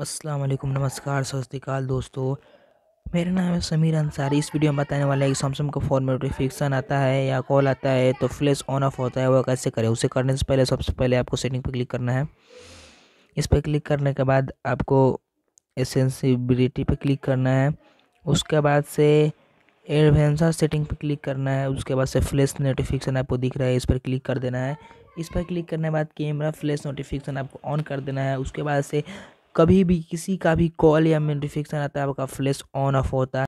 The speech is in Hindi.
अस्सलाम वालेकुम नमस्कार सस्तिकाल दोस्तों मेरा नाम है समीर अंसारी इस वीडियो में बताने वाला है कि सैमसंग का फ़ोन में नोटिफिकेशन आता है या कॉल आता है तो फ्लैश ऑन ऑफ होता है वो कैसे करें उसे करने से पहले सबसे पहले आपको सेटिंग पर क्लिक करना है इस पर क्लिक करने के बाद आपको एसेंसिबिलिटी पर क्लिक करना है उसके बाद से एडवेंसर सेटिंग पर क्लिक करना है उसके बाद से फ्लैश नोटिफिकेशन आपको दिख रहा है इस पर क्लिक कर देना है इस पर क्लिक करने के बाद कैमरा फ्लैश नोटिफिकेशन आपको ऑन कर देना है उसके बाद से कभी भी किसी का भी कॉल या नोटिफिकेशन आता है आपका फ्लैश ऑन ऑफ होता है